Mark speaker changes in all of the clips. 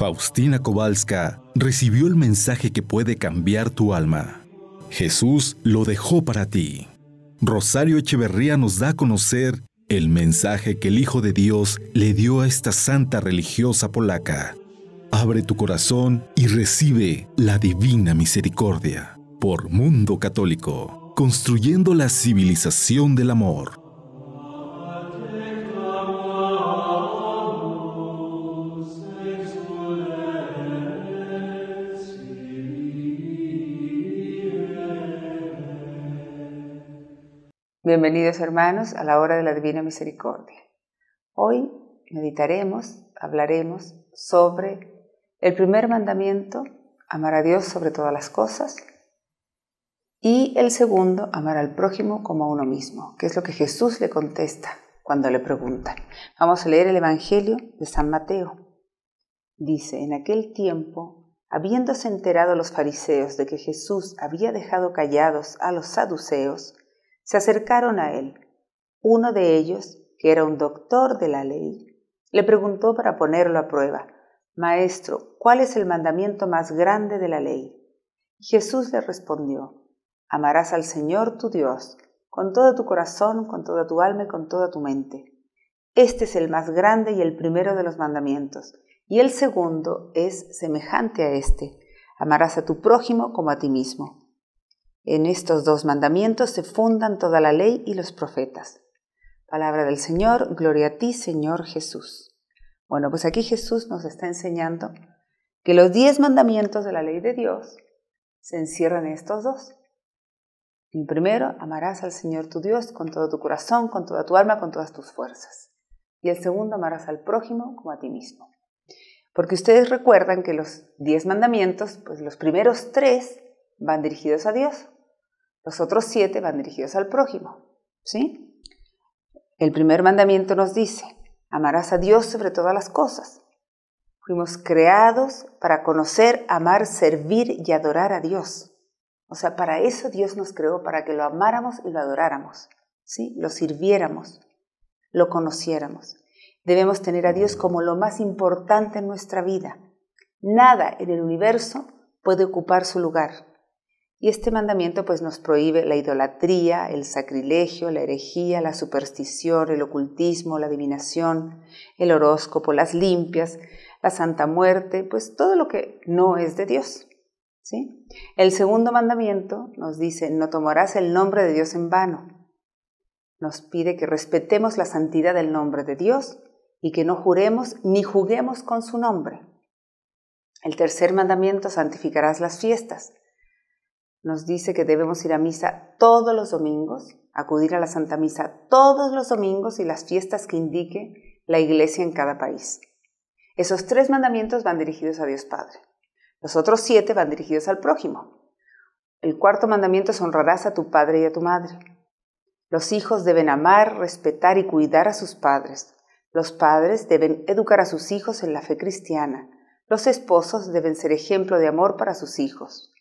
Speaker 1: Faustina Kowalska recibió el mensaje que puede cambiar tu alma. Jesús lo dejó para ti. Rosario Echeverría nos da a conocer el mensaje que el Hijo de Dios le dio a esta santa religiosa polaca. Abre tu corazón y recibe la divina misericordia por Mundo Católico, construyendo la civilización del amor.
Speaker 2: Bienvenidos hermanos a la hora de la Divina Misericordia. Hoy meditaremos, hablaremos sobre el primer mandamiento, amar a Dios sobre todas las cosas, y el segundo, amar al prójimo como a uno mismo, que es lo que Jesús le contesta cuando le preguntan. Vamos a leer el Evangelio de San Mateo. Dice, en aquel tiempo, habiéndose enterado los fariseos de que Jesús había dejado callados a los saduceos, se acercaron a él. Uno de ellos, que era un doctor de la ley, le preguntó para ponerlo a prueba, Maestro, ¿cuál es el mandamiento más grande de la ley? Jesús le respondió, Amarás al Señor tu Dios, con todo tu corazón, con toda tu alma y con toda tu mente. Este es el más grande y el primero de los mandamientos, y el segundo es semejante a este. Amarás a tu prójimo como a ti mismo. En estos dos mandamientos se fundan toda la ley y los profetas. Palabra del Señor, gloria a ti, Señor Jesús. Bueno, pues aquí Jesús nos está enseñando que los diez mandamientos de la ley de Dios se encierran en estos dos. El primero, amarás al Señor tu Dios con todo tu corazón, con toda tu alma, con todas tus fuerzas. Y el segundo, amarás al prójimo como a ti mismo. Porque ustedes recuerdan que los diez mandamientos, pues los primeros tres van dirigidos a Dios. Los otros siete van dirigidos al prójimo. ¿Sí? El primer mandamiento nos dice, amarás a Dios sobre todas las cosas. Fuimos creados para conocer, amar, servir y adorar a Dios. O sea, para eso Dios nos creó, para que lo amáramos y lo adoráramos, ¿sí? Lo sirviéramos, lo conociéramos. Debemos tener a Dios como lo más importante en nuestra vida. Nada en el universo puede ocupar su lugar. Y este mandamiento pues nos prohíbe la idolatría, el sacrilegio, la herejía, la superstición, el ocultismo, la adivinación, el horóscopo, las limpias, la santa muerte, pues todo lo que no es de Dios. ¿sí? El segundo mandamiento nos dice, no tomarás el nombre de Dios en vano. Nos pide que respetemos la santidad del nombre de Dios y que no juremos ni juguemos con su nombre. El tercer mandamiento, santificarás las fiestas nos dice que debemos ir a misa todos los domingos, acudir a la Santa Misa todos los domingos y las fiestas que indique la Iglesia en cada país. Esos tres mandamientos van dirigidos a Dios Padre. Los otros siete van dirigidos al prójimo. El cuarto mandamiento es honrarás a tu padre y a tu madre. Los hijos deben amar, respetar y cuidar a sus padres. Los padres deben educar a sus hijos en la fe cristiana. Los esposos deben ser ejemplo de amor para sus hijos.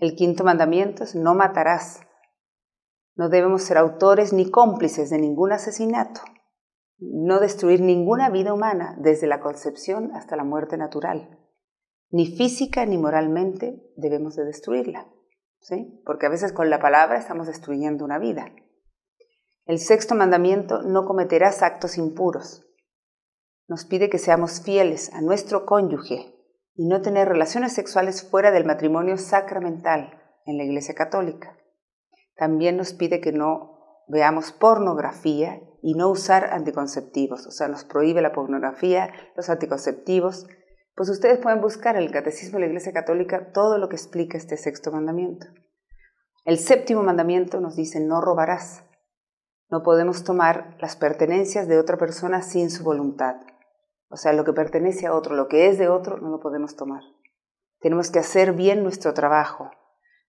Speaker 2: El quinto mandamiento es no matarás. No debemos ser autores ni cómplices de ningún asesinato. No destruir ninguna vida humana desde la concepción hasta la muerte natural. Ni física ni moralmente debemos de destruirla. ¿sí? Porque a veces con la palabra estamos destruyendo una vida. El sexto mandamiento, no cometerás actos impuros. Nos pide que seamos fieles a nuestro cónyuge, y no tener relaciones sexuales fuera del matrimonio sacramental en la Iglesia Católica. También nos pide que no veamos pornografía y no usar anticonceptivos, o sea, nos prohíbe la pornografía, los anticonceptivos. Pues ustedes pueden buscar en el Catecismo de la Iglesia Católica todo lo que explica este sexto mandamiento. El séptimo mandamiento nos dice, no robarás. No podemos tomar las pertenencias de otra persona sin su voluntad. O sea, lo que pertenece a otro, lo que es de otro, no lo podemos tomar. Tenemos que hacer bien nuestro trabajo,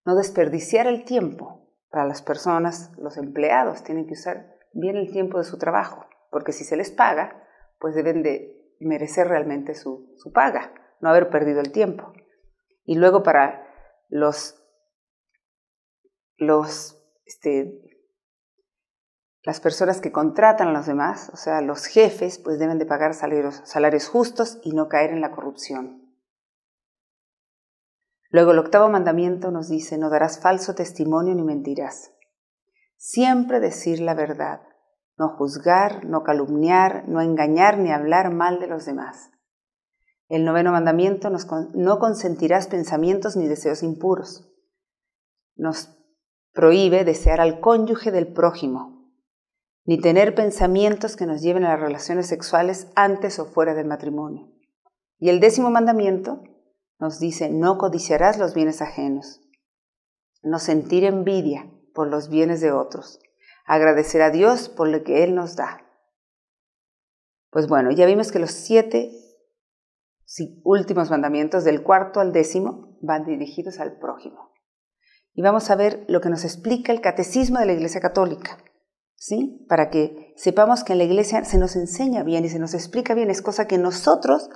Speaker 2: no desperdiciar el tiempo. Para las personas, los empleados tienen que usar bien el tiempo de su trabajo, porque si se les paga, pues deben de merecer realmente su, su paga, no haber perdido el tiempo. Y luego para los, los este, las personas que contratan a los demás, o sea, los jefes, pues deben de pagar salarios, justos y no caer en la corrupción. Luego el octavo mandamiento nos dice, no darás falso testimonio ni mentirás. Siempre decir la verdad, no juzgar, no calumniar, no engañar ni hablar mal de los demás. El noveno mandamiento nos no consentirás pensamientos ni deseos impuros. Nos prohíbe desear al cónyuge del prójimo, ni tener pensamientos que nos lleven a las relaciones sexuales antes o fuera del matrimonio. Y el décimo mandamiento nos dice, no codiciarás los bienes ajenos, no sentir envidia por los bienes de otros, agradecer a Dios por lo que Él nos da. Pues bueno, ya vimos que los siete últimos mandamientos, del cuarto al décimo, van dirigidos al prójimo. Y vamos a ver lo que nos explica el catecismo de la Iglesia Católica. Para que sepamos que en la iglesia se nos enseña bien y se nos explica bien, es cosa que nosotros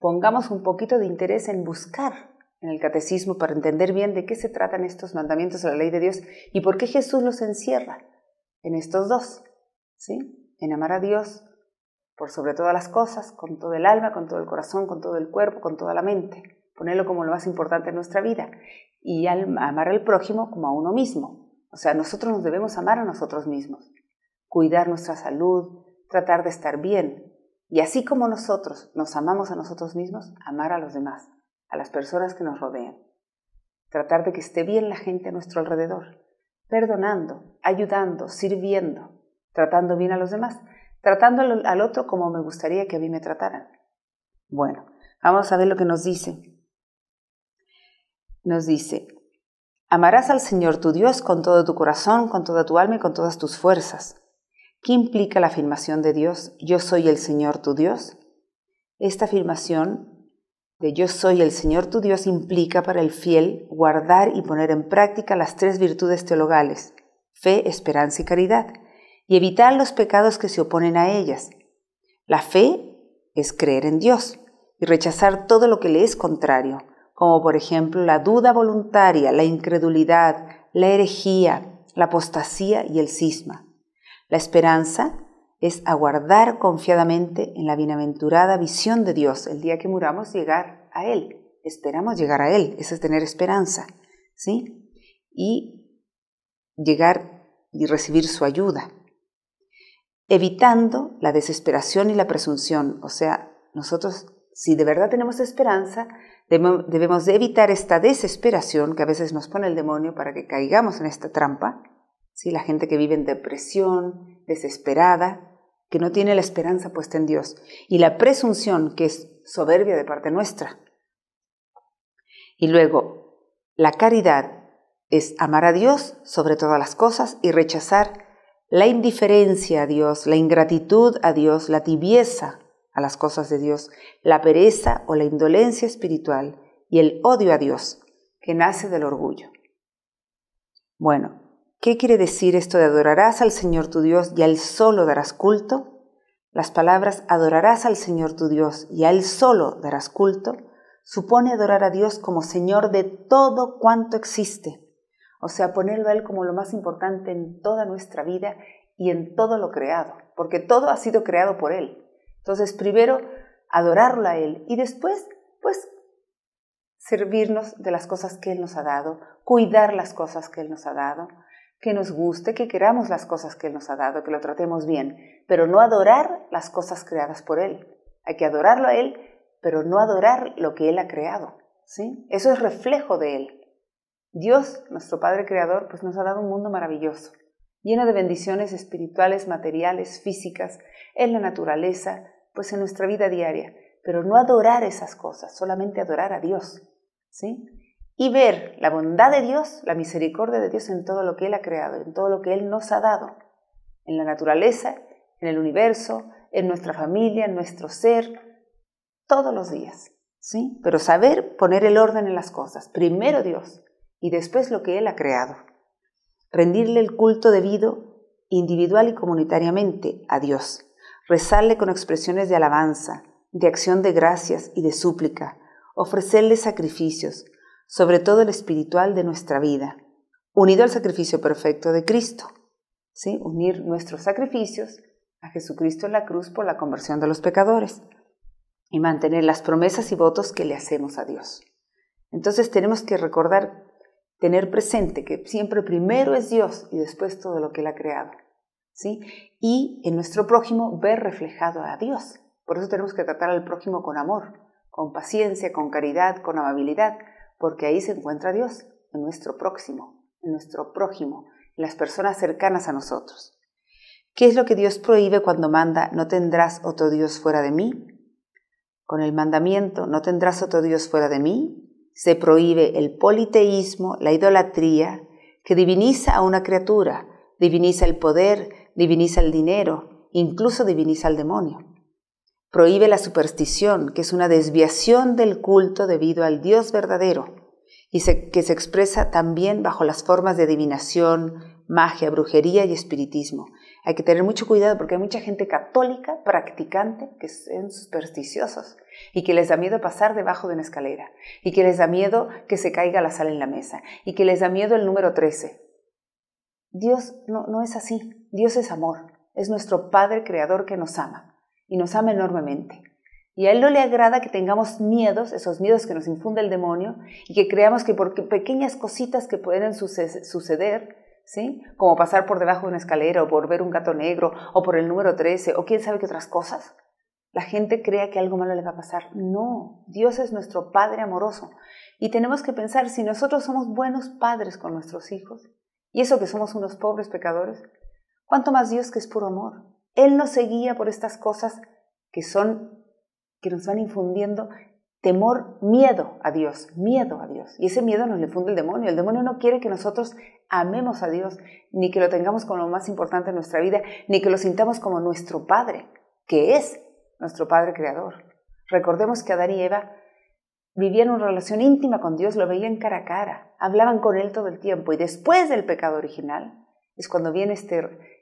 Speaker 2: pongamos un poquito de interés en buscar en el catecismo para entender bien de qué se tratan estos mandamientos de la ley de Dios y por qué Jesús los encierra en estos dos, ¿sí? En amar a Dios por sobre todas las cosas, con todo el alma, con todo el corazón, con todo el cuerpo, con toda la mente. Ponerlo como lo más importante en nuestra vida y amar al prójimo como a uno mismo. O sea, nosotros nos debemos amar a nosotros mismos, cuidar nuestra salud, tratar de estar bien. Y así como nosotros nos amamos a nosotros mismos, amar a los demás, a las personas que nos rodean. Tratar de que esté bien la gente a nuestro alrededor, perdonando, ayudando, sirviendo, tratando bien a los demás, tratando al otro como me gustaría que a mí me trataran. Bueno, vamos a ver lo que nos dice. Nos dice, Amarás al Señor tu Dios con todo tu corazón, con toda tu alma y con todas tus fuerzas. ¿Qué implica la afirmación de Dios, yo soy el Señor tu Dios? Esta afirmación de yo soy el Señor tu Dios implica para el fiel guardar y poner en práctica las tres virtudes teologales, fe, esperanza y caridad, y evitar los pecados que se oponen a ellas. La fe es creer en Dios y rechazar todo lo que le es contrario, como por ejemplo la duda voluntaria, la incredulidad, la herejía, la apostasía y el cisma. La esperanza es aguardar confiadamente en la bienaventurada visión de Dios el día que muramos llegar a Él. Esperamos llegar a Él, eso es tener esperanza, ¿sí? Y llegar y recibir su ayuda, evitando la desesperación y la presunción, o sea, nosotros si de verdad tenemos esperanza, debemos evitar esta desesperación que a veces nos pone el demonio para que caigamos en esta trampa. si La gente que vive en depresión, desesperada, que no tiene la esperanza puesta en Dios. Y la presunción, que es soberbia de parte nuestra. Y luego, la caridad es amar a Dios sobre todas las cosas y rechazar la indiferencia a Dios, la ingratitud a Dios, la tibieza a las cosas de Dios, la pereza o la indolencia espiritual y el odio a Dios, que nace del orgullo. Bueno, ¿qué quiere decir esto de adorarás al Señor tu Dios y a Él solo darás culto? Las palabras adorarás al Señor tu Dios y a Él solo darás culto supone adorar a Dios como Señor de todo cuanto existe, o sea, ponerlo a Él como lo más importante en toda nuestra vida y en todo lo creado, porque todo ha sido creado por Él. Entonces, primero, adorarlo a Él y después, pues, servirnos de las cosas que Él nos ha dado, cuidar las cosas que Él nos ha dado, que nos guste, que queramos las cosas que Él nos ha dado, que lo tratemos bien, pero no adorar las cosas creadas por Él. Hay que adorarlo a Él, pero no adorar lo que Él ha creado. ¿sí? Eso es reflejo de Él. Dios, nuestro Padre Creador, pues nos ha dado un mundo maravilloso, lleno de bendiciones espirituales, materiales, físicas, en la naturaleza, pues en nuestra vida diaria, pero no adorar esas cosas, solamente adorar a Dios, ¿sí? Y ver la bondad de Dios, la misericordia de Dios en todo lo que Él ha creado, en todo lo que Él nos ha dado, en la naturaleza, en el universo, en nuestra familia, en nuestro ser, todos los días, ¿sí? Pero saber poner el orden en las cosas, primero Dios y después lo que Él ha creado. Rendirle el culto debido individual y comunitariamente a Dios rezarle con expresiones de alabanza, de acción de gracias y de súplica, ofrecerle sacrificios, sobre todo el espiritual de nuestra vida, unido al sacrificio perfecto de Cristo. ¿sí? Unir nuestros sacrificios a Jesucristo en la cruz por la conversión de los pecadores y mantener las promesas y votos que le hacemos a Dios. Entonces tenemos que recordar, tener presente que siempre primero es Dios y después todo lo que Él ha creado. ¿sí? Y en nuestro prójimo ver reflejado a Dios. Por eso tenemos que tratar al prójimo con amor, con paciencia, con caridad, con amabilidad, porque ahí se encuentra Dios, en nuestro próximo, en nuestro prójimo, en las personas cercanas a nosotros. ¿Qué es lo que Dios prohíbe cuando manda, no tendrás otro Dios fuera de mí? Con el mandamiento, no tendrás otro Dios fuera de mí, se prohíbe el politeísmo, la idolatría, que diviniza a una criatura, diviniza el poder, diviniza el dinero, incluso diviniza al demonio. Prohíbe la superstición, que es una desviación del culto debido al Dios verdadero, y que se expresa también bajo las formas de adivinación, magia, brujería y espiritismo. Hay que tener mucho cuidado porque hay mucha gente católica, practicante, que son supersticiosos y que les da miedo pasar debajo de una escalera y que les da miedo que se caiga la sal en la mesa y que les da miedo el número 13. Dios no, no es así. Dios es amor, es nuestro Padre Creador que nos ama y nos ama enormemente. Y a Él no le agrada que tengamos miedos, esos miedos que nos infunde el demonio, y que creamos que por pequeñas cositas que pueden suceder, ¿sí? como pasar por debajo de una escalera o por ver un gato negro o por el número 13 o quién sabe qué otras cosas, la gente crea que algo malo le va a pasar. No, Dios es nuestro Padre amoroso. Y tenemos que pensar si nosotros somos buenos padres con nuestros hijos, y eso que somos unos pobres pecadores, ¿Cuánto más Dios que es puro amor. Él nos seguía por estas cosas que son, que nos van infundiendo temor, miedo a Dios, miedo a Dios. Y ese miedo nos le funde el demonio. El demonio no quiere que nosotros amemos a Dios, ni que lo tengamos como lo más importante en nuestra vida, ni que lo sintamos como nuestro Padre, que es nuestro Padre Creador. Recordemos que Adán y Eva vivían una relación íntima con Dios, lo veían cara a cara, hablaban con Él todo el tiempo. Y después del pecado original es cuando viene este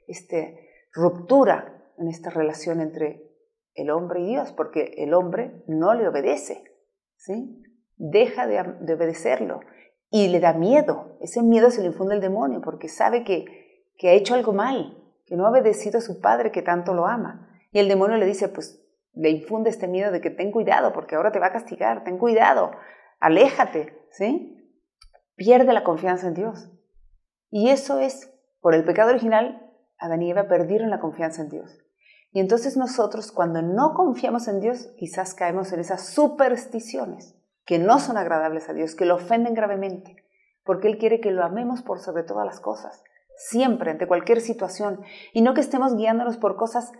Speaker 2: este, ruptura en esta relación entre el hombre y Dios, porque el hombre no le obedece, ¿sí? deja de, obedecerlo y le da miedo. Ese miedo se le infunde el demonio porque sabe que, que ha hecho algo mal, que no ha obedecido a su padre que tanto lo ama. Y el demonio le dice, pues le infunde este miedo de que ten cuidado porque ahora te va a castigar, ten cuidado, aléjate, ¿sí? Pierde la confianza en Dios. Y eso es, por el pecado original, Adán y Eva perdieron la confianza en Dios. Y entonces nosotros cuando no confiamos en Dios, quizás caemos en esas supersticiones que no son agradables a Dios, que lo ofenden gravemente, porque Él quiere que lo amemos por sobre todas las cosas, siempre, ante cualquier situación, y no que estemos guiándonos por cosas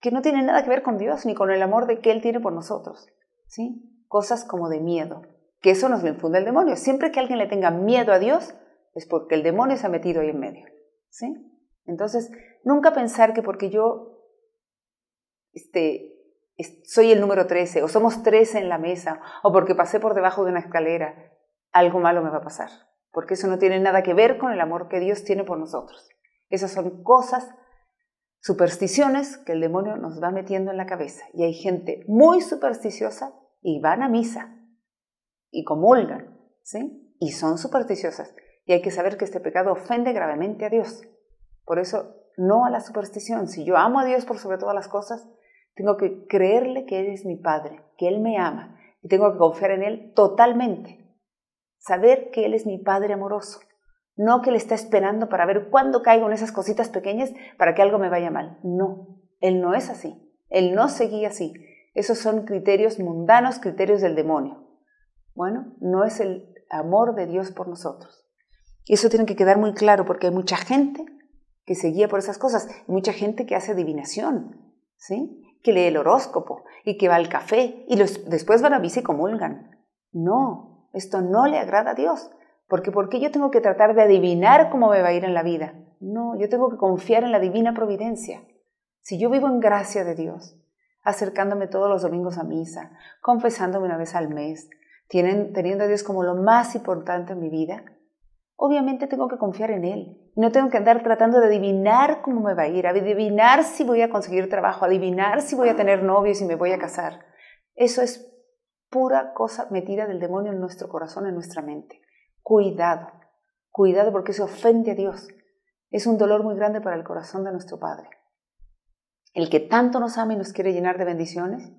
Speaker 2: que no tienen nada que ver con Dios ni con el amor de que Él tiene por nosotros, ¿sí? Cosas como de miedo, que eso nos lo infunde el demonio. Siempre que alguien le tenga miedo a Dios, es porque el demonio se ha metido ahí en medio, ¿sí? Entonces, nunca pensar que porque yo este, soy el número 13 o somos 13 en la mesa o porque pasé por debajo de una escalera, algo malo me va a pasar. Porque eso no tiene nada que ver con el amor que Dios tiene por nosotros. Esas son cosas, supersticiones que el demonio nos va metiendo en la cabeza. Y hay gente muy supersticiosa y van a misa y comulgan, ¿sí? Y son supersticiosas. Y hay que saber que este pecado ofende gravemente a Dios. Por eso, no a la superstición. Si yo amo a Dios por sobre todas las cosas, tengo que creerle que Él es mi Padre, que Él me ama y tengo que confiar en Él totalmente. Saber que Él es mi Padre amoroso, no que le está esperando para ver cuándo caigo en esas cositas pequeñas para que algo me vaya mal. No, Él no es así, Él no seguía así. Esos son criterios mundanos, criterios del demonio. Bueno, no es el amor de Dios por nosotros. Y eso tiene que quedar muy claro porque hay mucha gente que se guía por esas cosas. Mucha gente que hace adivinación, ¿sí? que lee el horóscopo y que va al café y los, después van a misa y comulgan. No, esto no le agrada a Dios. Porque ¿por qué yo tengo que tratar de adivinar cómo me va a ir en la vida? No, yo tengo que confiar en la divina providencia. Si yo vivo en gracia de Dios, acercándome todos los domingos a misa, confesándome una vez al mes, tienen, teniendo a Dios como lo más importante en mi vida, obviamente tengo que confiar en él. No tengo que andar tratando de adivinar cómo me va a ir, adivinar si voy a conseguir trabajo, adivinar si voy a tener novio, si me voy a casar. Eso es pura cosa metida del demonio en nuestro corazón, en nuestra mente. Cuidado, cuidado porque eso ofende a Dios. Es un dolor muy grande para el corazón de nuestro Padre. El que tanto nos ama y nos quiere llenar de bendiciones,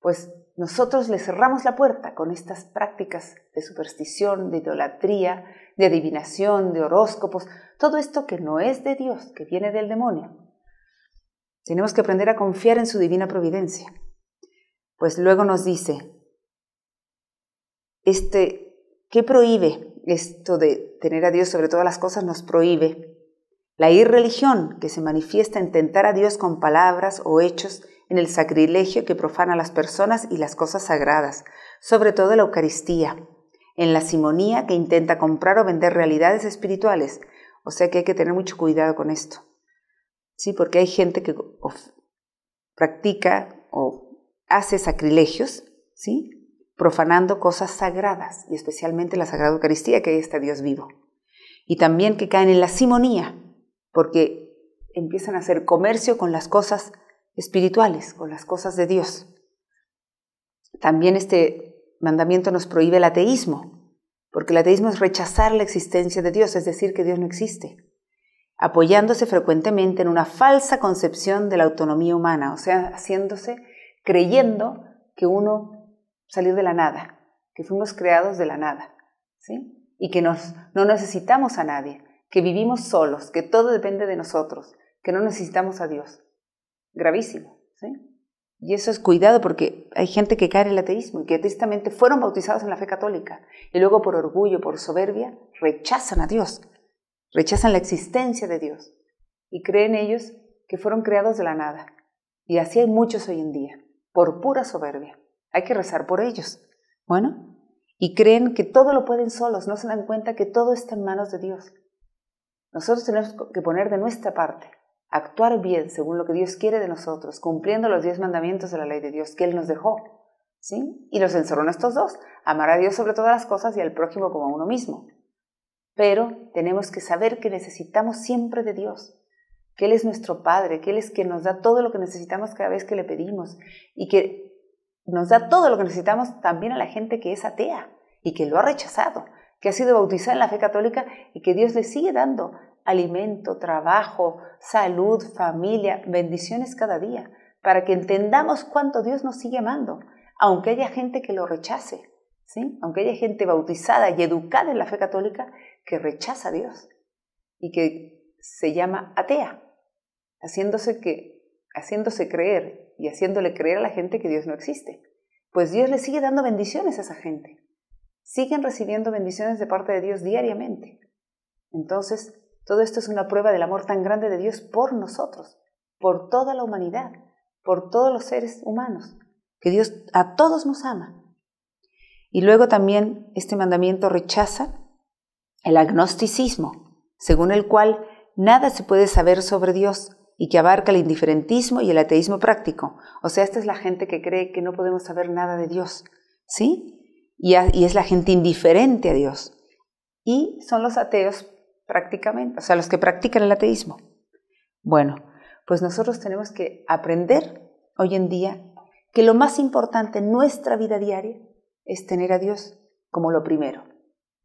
Speaker 2: pues nosotros le cerramos la puerta con estas prácticas de superstición, de idolatría, de adivinación, de horóscopos, todo esto que no es de Dios, que viene del demonio. Tenemos que aprender a confiar en su divina providencia. Pues luego nos dice, este, ¿qué prohíbe esto de tener a Dios sobre todas las cosas? Nos prohíbe la irreligión que se manifiesta en tentar a Dios con palabras o hechos en el sacrilegio que profana las personas y las cosas sagradas, sobre todo la Eucaristía, en la simonía que intenta comprar o vender realidades espirituales. O sea que hay que tener mucho cuidado con esto. Sí, porque hay gente que practica o hace sacrilegios, ¿sí? profanando cosas sagradas, y especialmente la Sagrada Eucaristía, que ahí está Dios vivo. Y también que caen en la simonía, porque empiezan a hacer comercio con las cosas espirituales, con las cosas de Dios. También este mandamiento nos prohíbe el ateísmo, porque el ateísmo es rechazar la existencia de Dios, es decir, que Dios no existe, apoyándose frecuentemente en una falsa concepción de la autonomía humana, o sea, haciéndose creyendo que uno salió de la nada, que fuimos creados de la nada, ¿sí? y que nos, no necesitamos a nadie, que vivimos solos, que todo depende de nosotros, que no necesitamos a Dios. Gravísimo. ¿sí? Y eso es cuidado porque hay gente que cae en el ateísmo y que tristemente fueron bautizados en la fe católica y luego por orgullo, por soberbia, rechazan a Dios, rechazan la existencia de Dios y creen ellos que fueron creados de la nada. Y así hay muchos hoy en día, por pura soberbia. Hay que rezar por ellos. Bueno, y creen que todo lo pueden solos, no se dan cuenta que todo está en manos de Dios. Nosotros tenemos que poner de nuestra parte actuar bien según lo que Dios quiere de nosotros, cumpliendo los diez mandamientos de la ley de Dios que Él nos dejó. ¿sí? Y los encerró en estos dos, amar a Dios sobre todas las cosas y al prójimo como a uno mismo. Pero tenemos que saber que necesitamos siempre de Dios, que Él es nuestro Padre, que Él es quien nos da todo lo que necesitamos cada vez que le pedimos y que nos da todo lo que necesitamos también a la gente que es atea y que lo ha rechazado, que ha sido bautizada en la fe católica y que Dios le sigue dando alimento, trabajo, salud, familia, bendiciones cada día, para que entendamos cuánto Dios nos sigue amando, aunque haya gente que lo rechace, ¿sí? aunque haya gente bautizada y educada en la fe católica que rechaza a Dios y que se llama atea, haciéndose, que, haciéndose creer y haciéndole creer a la gente que Dios no existe. Pues Dios le sigue dando bendiciones a esa gente. Siguen recibiendo bendiciones de parte de Dios diariamente. Entonces, todo esto es una prueba del amor tan grande de Dios por nosotros, por toda la humanidad, por todos los seres humanos, que Dios a todos nos ama. Y luego también este mandamiento rechaza el agnosticismo, según el cual nada se puede saber sobre Dios y que abarca el indiferentismo y el ateísmo práctico. O sea, esta es la gente que cree que no podemos saber nada de Dios, ¿sí? Y, y es la gente indiferente a Dios. Y son los ateos prácticamente, o sea, los que practican el ateísmo. Bueno, pues nosotros tenemos que aprender hoy en día que lo más importante en nuestra vida diaria es tener a Dios como lo primero.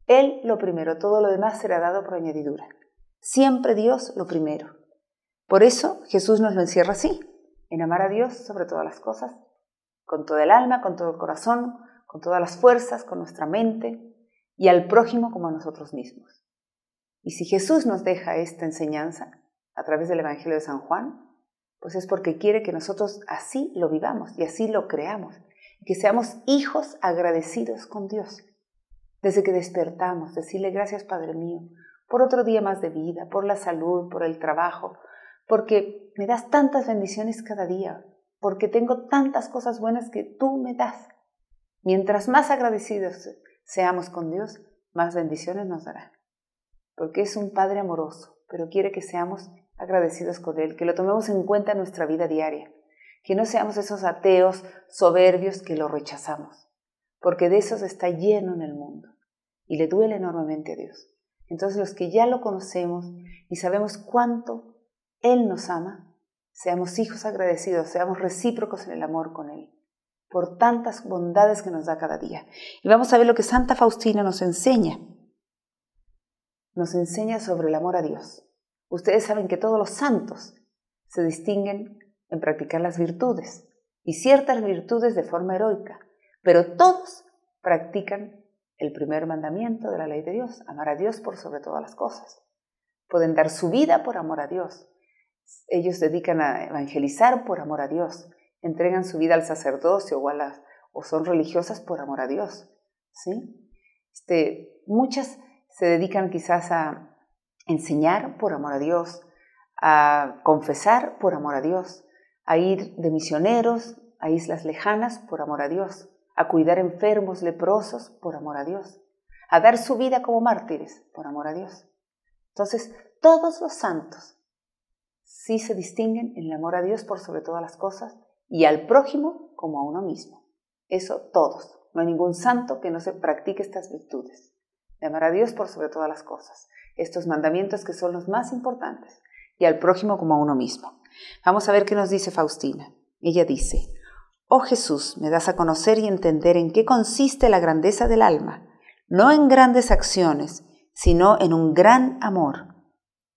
Speaker 2: Él lo primero, todo lo demás será dado por añadidura. Siempre Dios lo primero. Por eso Jesús nos lo encierra así, en amar a Dios sobre todas las cosas, con todo el alma, con todo el corazón, con todas las fuerzas, con nuestra mente y al prójimo como a nosotros mismos. Y si Jesús nos deja esta enseñanza a través del Evangelio de San Juan, pues es porque quiere que nosotros así lo vivamos y así lo creamos, que seamos hijos agradecidos con Dios. Desde que despertamos, decirle gracias Padre mío por otro día más de vida, por la salud, por el trabajo, porque me das tantas bendiciones cada día, porque tengo tantas cosas buenas que tú me das. Mientras más agradecidos seamos con Dios, más bendiciones nos dará porque es un Padre amoroso, pero quiere que seamos agradecidos con Él, que lo tomemos en cuenta en nuestra vida diaria, que no seamos esos ateos soberbios que lo rechazamos, porque de esos está lleno en el mundo y le duele enormemente a Dios. Entonces los que ya lo conocemos y sabemos cuánto Él nos ama, seamos hijos agradecidos, seamos recíprocos en el amor con Él, por tantas bondades que nos da cada día. Y vamos a ver lo que Santa Faustina nos enseña nos enseña sobre el amor a Dios. Ustedes saben que todos los santos se distinguen en practicar las virtudes y ciertas virtudes de forma heroica, pero todos practican el primer mandamiento de la ley de Dios, amar a Dios por sobre todas las cosas. Pueden dar su vida por amor a Dios. Ellos dedican a evangelizar por amor a Dios. Entregan su vida al sacerdocio o, son religiosas por amor a Dios. ¿sí? Este, muchas se dedican quizás a enseñar por amor a Dios, a confesar por amor a Dios, a ir de misioneros a islas lejanas por amor a Dios, a cuidar enfermos leprosos por amor a Dios, a dar su vida como mártires por amor a Dios. Entonces, todos los santos sí se distinguen en el amor a Dios por sobre todas las cosas y al prójimo como a uno mismo. Eso todos. No hay ningún santo que no se practique estas virtudes. Amar a Dios por sobre todas las cosas. Estos mandamientos que son los más importantes. Y al prójimo como a uno mismo. Vamos a ver qué nos dice Faustina. Ella dice, Oh Jesús, me das a conocer y entender en qué consiste la grandeza del alma, no en grandes acciones, sino en un gran amor.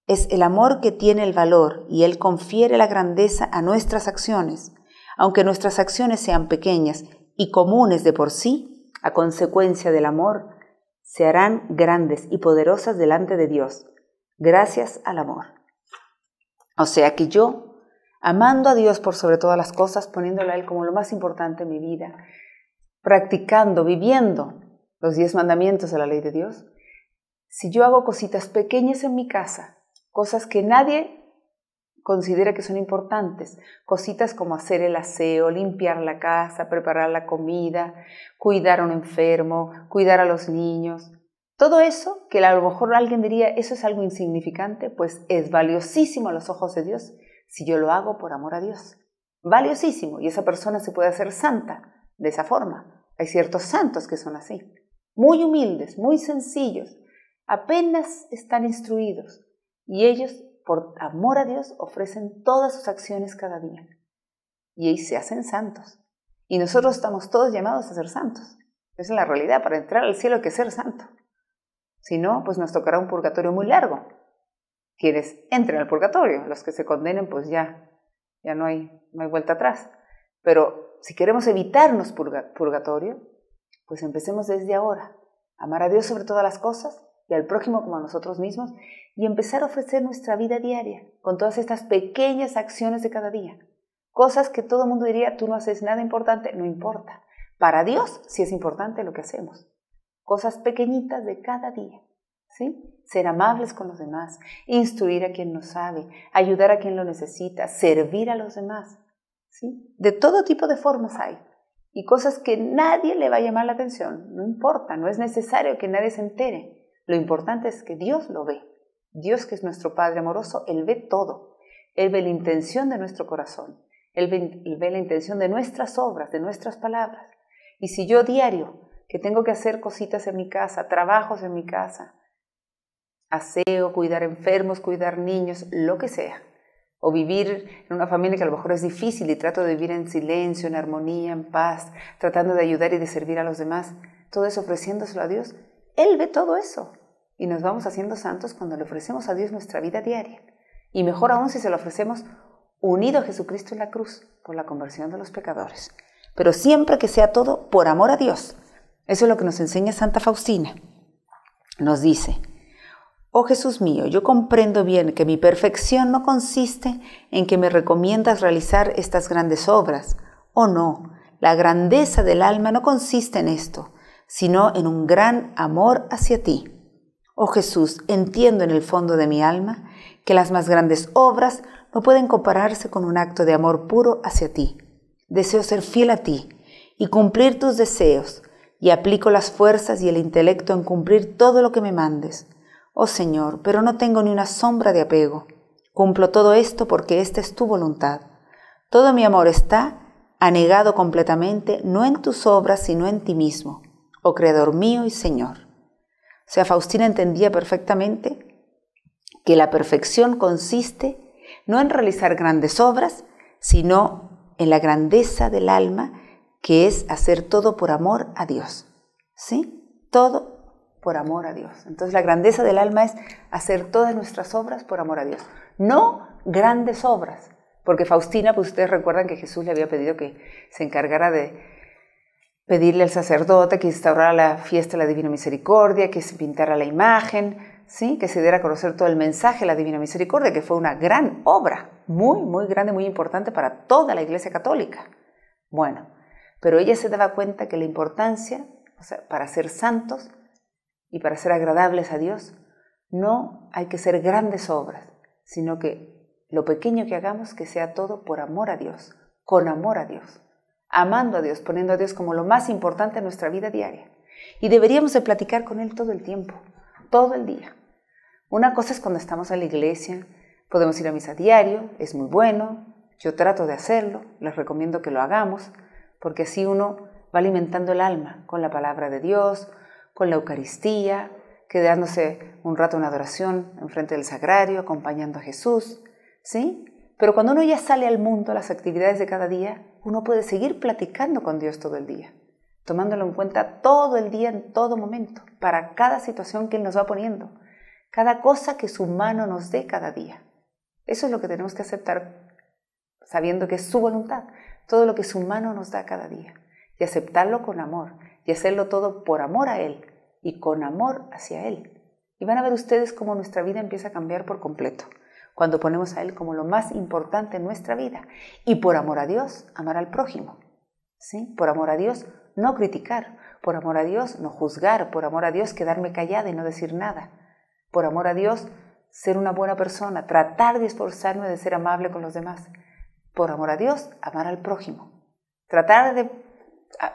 Speaker 2: Es el amor que tiene el valor y él confiere la grandeza a nuestras acciones, aunque nuestras acciones sean pequeñas y comunes de por sí, a consecuencia del amor se harán grandes y poderosas delante de Dios, gracias al amor. O sea que yo, amando a Dios por sobre todas las cosas, poniéndolo a Él como lo más importante en mi vida, practicando, viviendo los diez mandamientos de la ley de Dios, si yo hago cositas pequeñas en mi casa, cosas que nadie considera que son importantes. Cositas como hacer el aseo, limpiar la casa, preparar la comida, cuidar a un enfermo, cuidar a los niños. Todo eso, que a lo mejor alguien diría, eso es algo insignificante, pues es valiosísimo a los ojos de Dios si yo lo hago por amor a Dios. Valiosísimo. Y esa persona se puede hacer santa de esa forma. Hay ciertos santos que son así. Muy humildes, muy sencillos. Apenas están instruidos. Y ellos por amor a Dios, ofrecen todas sus acciones cada día. Y ahí se hacen santos. Y nosotros estamos todos llamados a ser santos. Esa es la realidad. Para entrar al cielo hay que ser santo. Si no, pues nos tocará un purgatorio muy largo. Quienes entren al purgatorio, los que se condenen, pues ya, ya no hay, no hay vuelta atrás. Pero si queremos evitarnos purgatorio, pues empecemos desde ahora. Amar a Dios sobre todas las cosas y al prójimo como a nosotros mismos y empezar a ofrecer nuestra vida diaria con todas estas pequeñas acciones de cada día. Cosas que todo el mundo diría, tú no haces nada importante, no importa. Para Dios sí es importante lo que hacemos. Cosas pequeñitas de cada día. ¿sí? Ser amables con los demás, instruir a quien no sabe, ayudar a quien lo necesita, servir a los demás. ¿sí? De todo tipo de formas hay. Y cosas que nadie le va a llamar la atención. No importa, no es necesario que nadie se entere. Lo importante es que Dios lo ve Dios, que es nuestro Padre amoroso, Él ve todo. Él ve la intención de nuestro corazón. Él ve, la intención de nuestras obras, de nuestras palabras. Y si yo diario, que tengo que hacer cositas en mi casa, trabajos en mi casa, aseo, cuidar enfermos, cuidar niños, lo que sea, o vivir en una familia que a lo mejor es difícil y trato de vivir en silencio, en armonía, en paz, tratando de ayudar y de servir a los demás, todo eso ofreciéndoselo a Dios, Él ve todo eso y nos vamos haciendo santos cuando le ofrecemos a Dios nuestra vida diaria. Y mejor aún si se lo ofrecemos unido a Jesucristo en la cruz por la conversión de los pecadores. Pero siempre que sea todo por amor a Dios. Eso es lo que nos enseña Santa Faustina. Nos dice, Oh Jesús mío, yo comprendo bien que mi perfección no consiste en que me recomiendas realizar estas grandes obras. Oh no, la grandeza del alma no consiste en esto, sino en un gran amor hacia ti. Oh Jesús, entiendo en el fondo de mi alma que las más grandes obras no pueden compararse con un acto de amor puro hacia ti. Deseo ser fiel a ti y cumplir tus deseos, y aplico las fuerzas y el intelecto en cumplir todo lo que me mandes. Oh Señor, pero no tengo ni una sombra de apego. Cumplo todo esto porque esta es tu voluntad. Todo mi amor está anegado completamente no en tus obras, sino en ti mismo, oh Creador mío y Señor. O sea, Faustina entendía perfectamente que la perfección consiste no en realizar grandes obras, sino en la grandeza del alma, que es hacer todo por amor a Dios. ¿Sí? Todo por amor a Dios. Entonces la grandeza del alma es hacer todas nuestras obras por amor a Dios. No grandes obras, porque Faustina, pues ustedes recuerdan que Jesús le había pedido que se encargara de pedirle al sacerdote que instaurara la fiesta de la Divina Misericordia, que se pintara la imagen, ¿sí? que se diera a conocer todo el mensaje de la Divina Misericordia, que fue una gran obra, muy, muy grande, muy importante para toda la Iglesia Católica. Bueno, pero ella se daba cuenta que la importancia, o sea, para ser santos y para ser agradables a Dios, no hay que ser grandes obras, sino que lo pequeño que hagamos que sea todo por amor a Dios, con amor a Dios amando a Dios, poniendo a Dios como lo más importante en nuestra vida diaria. Y deberíamos de platicar con Él todo el tiempo, todo el día. Una cosa es cuando estamos en la iglesia, podemos ir a misa diario, es muy bueno, yo trato de hacerlo, les recomiendo que lo hagamos, porque así uno va alimentando el alma con la palabra de Dios, con la Eucaristía, quedándose un rato en adoración enfrente del sagrario, acompañando a Jesús, ¿sí? Pero cuando uno ya sale al mundo, a las actividades de cada día, uno puede seguir platicando con Dios todo el día, tomándolo en cuenta todo el día, en todo momento, para cada situación que Él nos va poniendo, cada cosa que su mano nos dé cada día. Eso es lo que tenemos que aceptar, sabiendo que es su voluntad, todo lo que su mano nos da cada día, y aceptarlo con amor, y hacerlo todo por amor a Él y con amor hacia Él. Y van a ver ustedes cómo nuestra vida empieza a cambiar por completo cuando ponemos a Él como lo más importante en nuestra vida. Y por amor a Dios, amar al prójimo. ¿sí? Por amor a Dios, no criticar. Por amor a Dios, no juzgar. Por amor a Dios, quedarme callada y no decir nada. Por amor a Dios, ser una buena persona, tratar de esforzarme de ser amable con los demás. Por amor a Dios, amar al prójimo. Tratar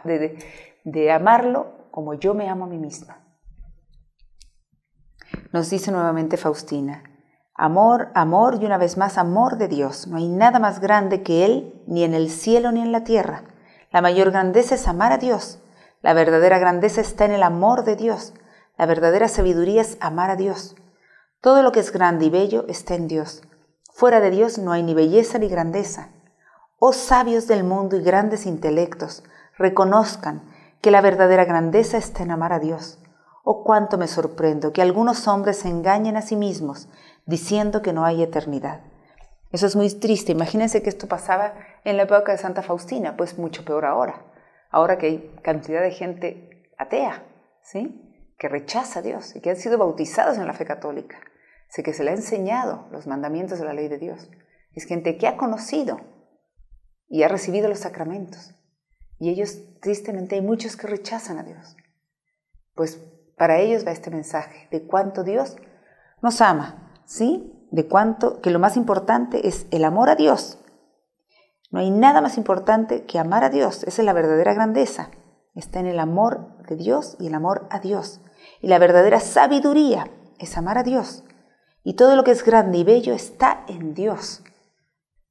Speaker 2: de, de amarlo como yo me amo a mí misma. Nos dice nuevamente Faustina, Amor, amor y una vez más amor de Dios. No hay nada más grande que Él, ni en el cielo ni en la tierra. La mayor grandeza es amar a Dios. La verdadera grandeza está en el amor de Dios. La verdadera sabiduría es amar a Dios. Todo lo que es grande y bello está en Dios. Fuera de Dios no hay ni belleza ni grandeza. Oh sabios del mundo y grandes intelectos, reconozcan que la verdadera grandeza está en amar a Dios. Oh cuánto me sorprendo que algunos hombres se engañen a sí mismos diciendo que no hay eternidad. Eso es muy triste. Imagínense que esto pasaba en la época de Santa Faustina, pues mucho peor ahora. Ahora que hay cantidad de gente atea, ¿sí? Que rechaza a Dios y que han sido bautizados en la fe católica. sé que se le ha enseñado los mandamientos de la ley de Dios. Es gente que ha conocido y ha recibido los sacramentos. Y ellos, tristemente, hay muchos que rechazan a Dios. Pues para ellos va este mensaje de cuánto Dios nos ama ¿sí? De cuánto, que lo más importante es el amor a Dios. No hay nada más importante que amar a Dios. Esa es la verdadera grandeza. Está en el amor de Dios y el amor a Dios. Y la verdadera sabiduría es amar a Dios. Y todo lo que es grande y bello está en Dios.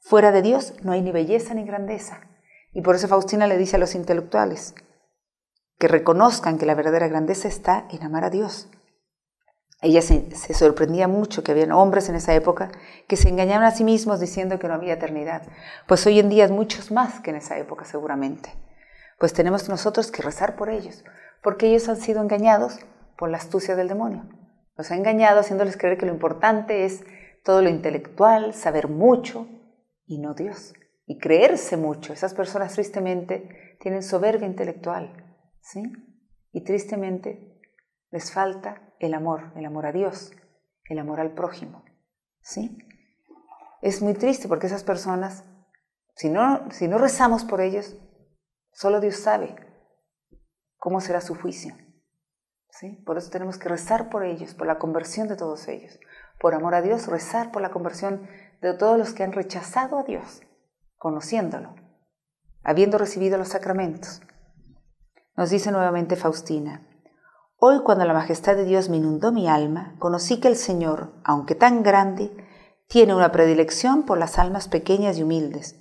Speaker 2: Fuera de Dios no hay ni belleza ni grandeza. Y por eso Faustina le dice a los intelectuales que reconozcan que la verdadera grandeza está en amar a Dios. Ella se, sorprendía mucho que habían hombres en esa época que se engañaban a sí mismos diciendo que no había eternidad. Pues hoy en día es muchos más que en esa época seguramente. Pues tenemos nosotros que rezar por ellos, porque ellos han sido engañados por la astucia del demonio. Los ha engañado haciéndoles creer que lo importante es todo lo intelectual, saber mucho y no Dios. Y creerse mucho. Esas personas tristemente tienen soberbia intelectual, ¿sí? Y tristemente les falta el amor, el amor a Dios, el amor al prójimo. ¿sí? Es muy triste porque esas personas, si no, si no rezamos por ellos, solo Dios sabe cómo será su juicio. ¿sí? Por eso tenemos que rezar por ellos, por la conversión de todos ellos. Por amor a Dios, rezar por la conversión de todos los que han rechazado a Dios, conociéndolo, habiendo recibido los sacramentos. Nos dice nuevamente Faustina, Hoy cuando la majestad de Dios me inundó mi alma, conocí que el Señor, aunque tan grande, tiene una predilección por las almas pequeñas y humildes.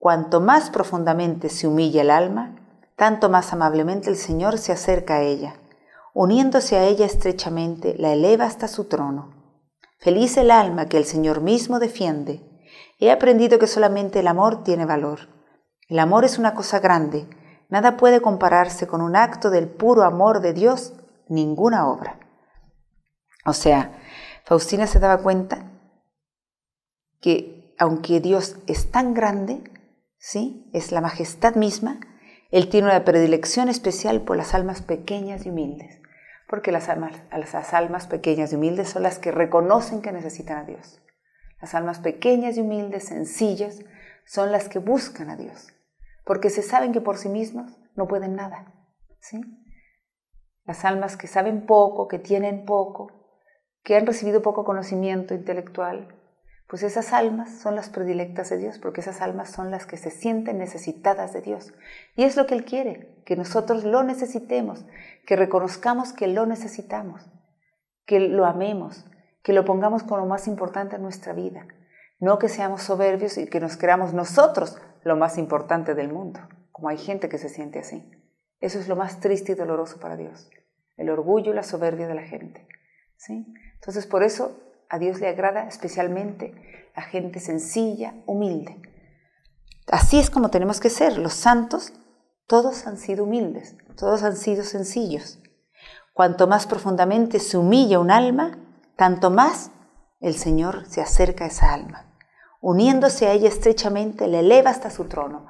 Speaker 2: Cuanto más profundamente se humilla el alma, tanto más amablemente el Señor se acerca a ella. Uniéndose a ella estrechamente, la eleva hasta su trono. Feliz el alma que el Señor mismo defiende. He aprendido que solamente el amor tiene valor. El amor es una cosa grande, Nada puede compararse con un acto del puro amor de Dios, ninguna obra. O sea, Faustina se daba cuenta que aunque Dios es tan grande, ¿sí? es la majestad misma, Él tiene una predilección especial por las almas pequeñas y humildes, porque las almas, las almas pequeñas y humildes son las que reconocen que necesitan a Dios. Las almas pequeñas y humildes, sencillas, son las que buscan a Dios porque se saben que por sí mismos no pueden nada. ¿sí? Las almas que saben poco, que tienen poco, que han recibido poco conocimiento intelectual, pues esas almas son las predilectas de Dios, porque esas almas son las que se sienten necesitadas de Dios. Y es lo que Él quiere, que nosotros lo necesitemos, que reconozcamos que lo necesitamos, que lo amemos, que lo pongamos como lo más importante en nuestra vida. No que seamos soberbios y que nos creamos nosotros lo más importante del mundo, como hay gente que se siente así. Eso es lo más triste y doloroso para Dios, el orgullo y la soberbia de la gente. ¿sí? Entonces, por eso a Dios le agrada especialmente la gente sencilla, humilde. Así es como tenemos que ser. Los santos, todos han sido humildes, todos han sido sencillos. Cuanto más profundamente se humilla un alma, tanto más el Señor se acerca a esa alma uniéndose a ella estrechamente, le eleva hasta su trono.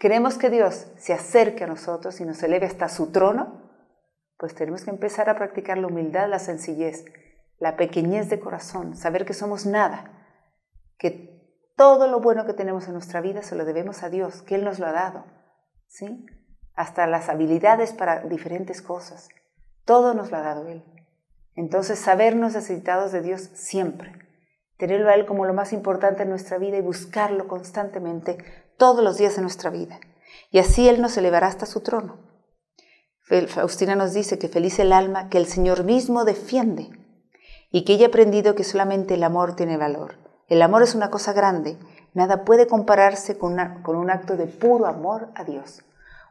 Speaker 2: ¿Queremos que Dios se acerque a nosotros y nos eleve hasta su trono? Pues tenemos que empezar a practicar la humildad, la sencillez, la pequeñez de corazón, saber que somos nada, que todo lo bueno que tenemos en nuestra vida se lo debemos a Dios, que Él nos lo ha dado, ¿sí? Hasta las habilidades para diferentes cosas, todo nos lo ha dado Él. Entonces, sabernos necesitados de Dios siempre tenerlo a Él como lo más importante en nuestra vida y buscarlo constantemente todos los días de nuestra vida. Y así Él nos elevará hasta su trono. Faustina nos dice que feliz el alma que el Señor mismo defiende y que ella ha aprendido que solamente el amor tiene valor. El amor es una cosa grande, nada puede compararse con, con un acto de puro amor a Dios.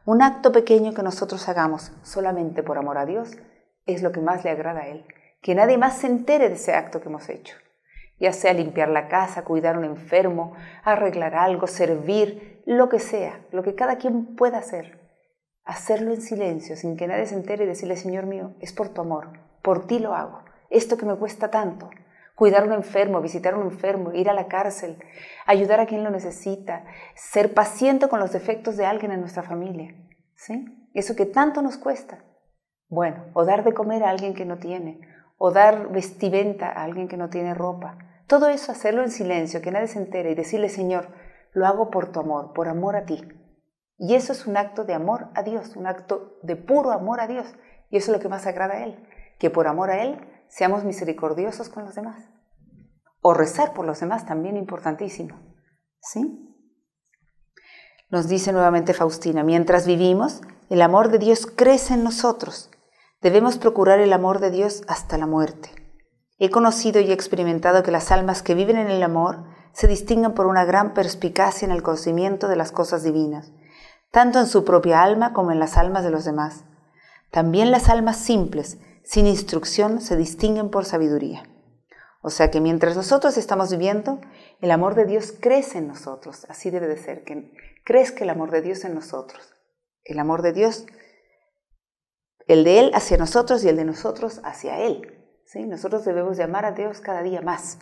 Speaker 2: Un acto pequeño que nosotros hagamos solamente por amor a Dios es lo que más le agrada a Él. Que nadie más se entere de ese acto que hemos hecho ya sea limpiar la casa, cuidar a un enfermo, arreglar algo, servir, lo que sea, lo que cada quien pueda hacer. Hacerlo en silencio, sin que nadie se entere y decirle, Señor mío, es por tu amor, por ti lo hago, esto que me cuesta tanto, cuidar a un enfermo, visitar a un enfermo, ir a la cárcel, ayudar a quien lo necesita, ser paciente con los defectos de alguien en nuestra familia. ¿Sí? Eso que tanto nos cuesta. Bueno, o dar de comer a alguien que no tiene, o dar vestimenta a alguien que no tiene ropa, todo eso hacerlo en silencio, que nadie se entere y decirle, Señor, lo hago por tu amor, por amor a ti. Y eso es un acto de amor a Dios, un acto de puro amor a Dios. Y eso es lo que más agrada a Él, que por amor a Él seamos misericordiosos con los demás. O rezar por los demás también importantísimo. ¿Sí? Nos dice nuevamente Faustina, mientras vivimos, el amor de Dios crece en nosotros. Debemos procurar el amor de Dios hasta la muerte. He conocido y experimentado que las almas que viven en el amor se distinguen por una gran perspicacia en el conocimiento de las cosas divinas, tanto en su propia alma como en las almas de los demás. También las almas simples, sin instrucción, se distinguen por sabiduría. O sea que mientras nosotros estamos viviendo, el amor de Dios crece en nosotros. Así debe de ser, que crezca el amor de Dios en nosotros. El amor de Dios, el de Él hacia nosotros y el de nosotros hacia Él. Nosotros debemos llamar a Dios cada día más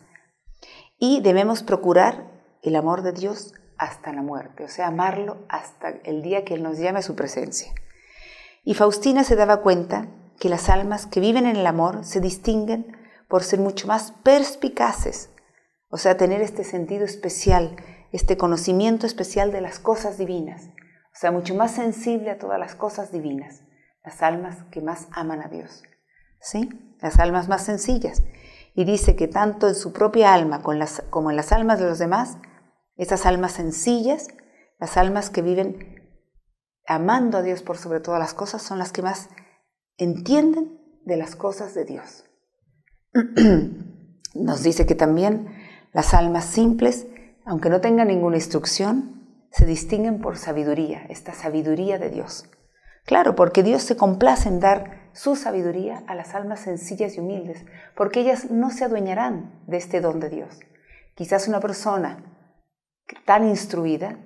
Speaker 2: y debemos procurar el amor de Dios hasta la muerte, o sea, amarlo hasta el día que Él nos llame a su presencia. Y Faustina se daba cuenta que las almas que viven en el amor se distinguen por ser mucho más perspicaces, o sea, tener este sentido especial, este conocimiento especial de las cosas divinas, o sea, mucho más sensible a todas las cosas divinas, las almas que más aman a Dios. ¿Sí? las almas más sencillas, y dice que tanto en su propia alma como en las almas de los demás, esas almas sencillas, las almas que viven amando a Dios por sobre todas las cosas, son las que más entienden de las cosas de Dios. Nos dice que también las almas simples, aunque no tengan ninguna instrucción, se distinguen por sabiduría, esta sabiduría de Dios. Claro, porque Dios se complace en dar su sabiduría a las almas sencillas y humildes, porque ellas no se adueñarán de este don de Dios. Quizás una persona tan instruida,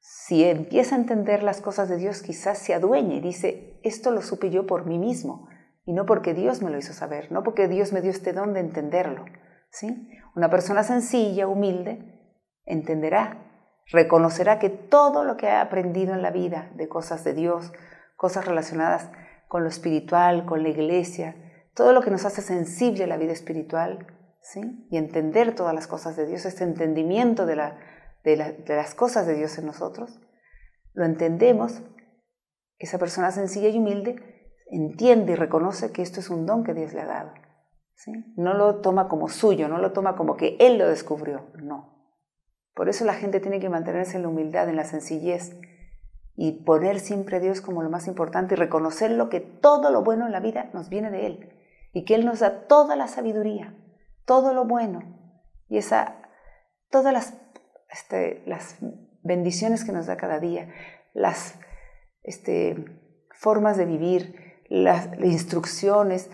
Speaker 2: si empieza a entender las cosas de Dios, quizás se adueñe y dice, esto lo supe yo por mí mismo, y no porque Dios me lo hizo saber, no porque Dios me dio este don de entenderlo. ¿sí? Una persona sencilla, humilde, entenderá Reconocerá que todo lo que ha aprendido en la vida de cosas de Dios, cosas relacionadas con lo espiritual, con la iglesia, todo lo que nos hace sensible a la vida espiritual, ¿sí? Y entender todas las cosas de Dios, este entendimiento de, de, las cosas de Dios en nosotros, lo entendemos, esa persona sencilla y humilde entiende y reconoce que esto es un don que Dios le ha dado. ¿sí? No lo toma como suyo, no lo toma como que Él lo descubrió, no. Por eso la gente tiene que mantenerse en la humildad, en la sencillez y poner siempre a Dios como lo más importante y reconocer que todo lo bueno en la vida nos viene de Él y que Él nos da toda la sabiduría, todo lo bueno y esa, todas las, este, las bendiciones que nos da cada día, las este, formas de vivir, las instrucciones,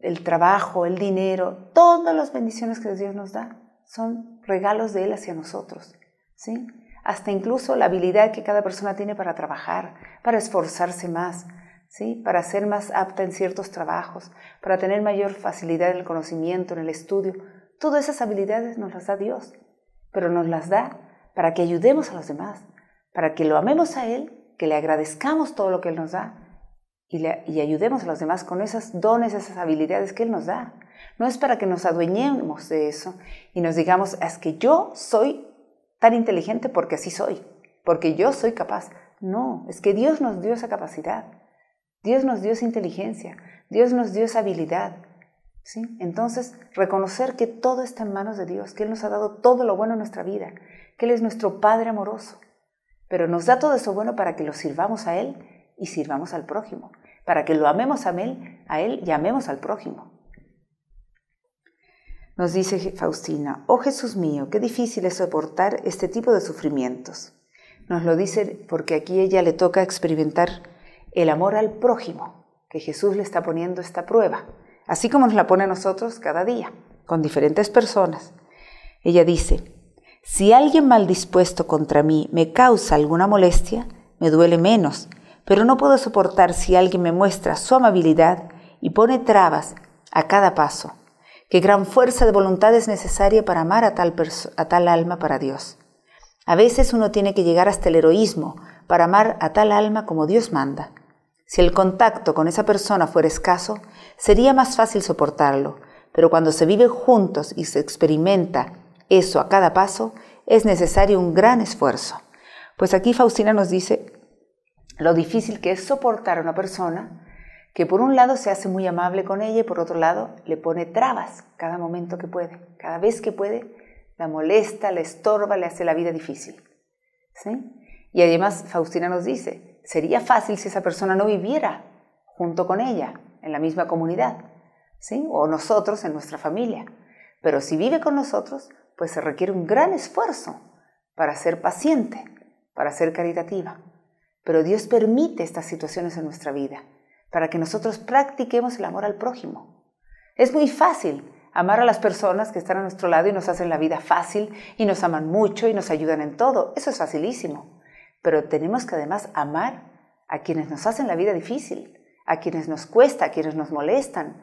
Speaker 2: el trabajo, el dinero, todas las bendiciones que Dios nos da son regalos de Él hacia nosotros, ¿sí? Hasta incluso la habilidad que cada persona tiene para trabajar, para esforzarse más, ¿sí? Para ser más apta en ciertos trabajos, para tener mayor facilidad en el conocimiento, en el estudio. Todas esas habilidades nos las da Dios, pero nos las da para que ayudemos a los demás, para que lo amemos a Él, que le agradezcamos todo lo que Él nos da y, y ayudemos a los demás con esos dones, esas habilidades que Él nos da. No es para que nos adueñemos de eso y nos digamos, es que yo soy tan inteligente porque así soy, porque yo soy capaz. No, es que Dios nos dio esa capacidad. Dios nos dio esa inteligencia. Dios nos dio esa habilidad. ¿Sí? Entonces, reconocer que todo está en manos de Dios, que Él nos ha dado todo lo bueno en nuestra vida, que Él es nuestro Padre amoroso, pero nos da todo eso bueno para que lo sirvamos a Él y sirvamos al prójimo, para que lo amemos a Él, a él y amemos al prójimo. Nos dice Faustina, oh Jesús mío, qué difícil es soportar este tipo de sufrimientos. Nos lo dice porque aquí ella le toca experimentar el amor al prójimo, que Jesús le está poniendo esta prueba, así como nos la pone a nosotros cada día, con diferentes personas. Ella dice, si alguien mal dispuesto contra mí me causa alguna molestia, me duele menos, pero no puedo soportar si alguien me muestra su amabilidad y pone trabas a cada paso qué gran fuerza de voluntad es necesaria para amar a tal, a tal alma para Dios. A veces uno tiene que llegar hasta el heroísmo para amar a tal alma como Dios manda. Si el contacto con esa persona fuera escaso, sería más fácil soportarlo, pero cuando se vive juntos y se experimenta eso a cada paso, es necesario un gran esfuerzo. Pues aquí Faustina nos dice lo difícil que es soportar a una persona que por un lado se hace muy amable con ella y por otro lado le pone trabas cada momento que puede, cada vez que puede, la molesta, la estorba, le hace la vida difícil. ¿sí? Y además Faustina nos dice, sería fácil si esa persona no viviera junto con ella, en la misma comunidad, ¿sí? o nosotros en nuestra familia. Pero si vive con nosotros, pues se requiere un gran esfuerzo para ser paciente, para ser caritativa. Pero Dios permite estas situaciones en nuestra vida para que nosotros practiquemos el amor al prójimo. Es muy fácil amar a las personas que están a nuestro lado y nos hacen la vida fácil y nos aman mucho y nos ayudan en todo. Eso es facilísimo. Pero tenemos que además amar a quienes nos hacen la vida difícil, a quienes nos cuesta, a quienes nos molestan,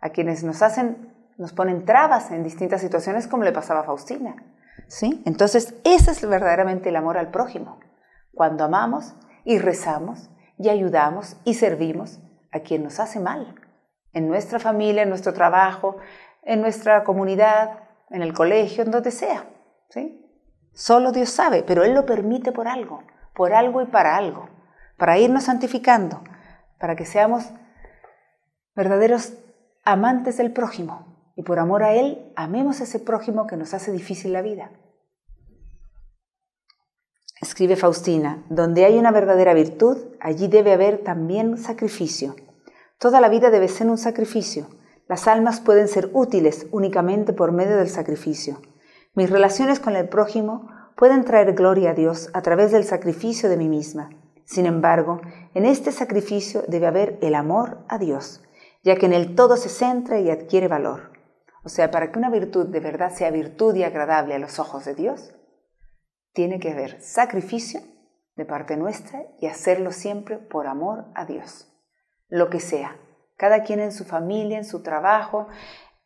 Speaker 2: a quienes nos hacen nos ponen trabas en distintas situaciones como le pasaba a Faustina. ¿Sí? Entonces, ese es verdaderamente el amor al prójimo. Cuando amamos y rezamos y ayudamos y servimos a quien nos hace mal, en nuestra familia, en nuestro trabajo, en nuestra comunidad, en el colegio, en donde sea. ¿sí? Solo Dios sabe, pero Él lo permite por algo, por algo y para algo, para irnos santificando, para que seamos verdaderos amantes del prójimo y por amor a Él amemos a ese prójimo que nos hace difícil la vida. Escribe Faustina, donde hay una verdadera virtud, allí debe haber también sacrificio. Toda la vida debe ser un sacrificio. Las almas pueden ser útiles únicamente por medio del sacrificio. Mis relaciones con el prójimo pueden traer gloria a Dios a través del sacrificio de mí misma. Sin embargo, en este sacrificio debe haber el amor a Dios, ya que en él todo se centra y adquiere valor. O sea, para que una virtud de verdad sea virtud y agradable a los ojos de Dios, tiene que haber sacrificio de parte nuestra y hacerlo siempre por amor a Dios. Lo que sea, cada quien en su familia, en su trabajo,